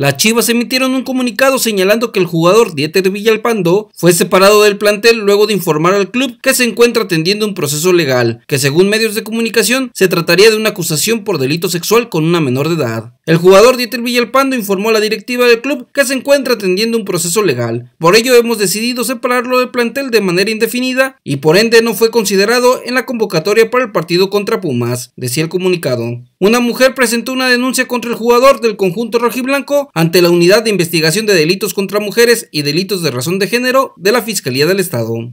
Las Chivas emitieron un comunicado señalando que el jugador Dieter Villalpando fue separado del plantel luego de informar al club que se encuentra atendiendo un proceso legal, que según medios de comunicación se trataría de una acusación por delito sexual con una menor de edad. El jugador Dieter Villalpando informó a la directiva del club que se encuentra atendiendo un proceso legal. Por ello hemos decidido separarlo del plantel de manera indefinida y por ende no fue considerado en la convocatoria para el partido contra Pumas, decía el comunicado. Una mujer presentó una denuncia contra el jugador del conjunto rojiblanco ante la Unidad de Investigación de Delitos contra Mujeres y Delitos de Razón de Género de la Fiscalía del Estado.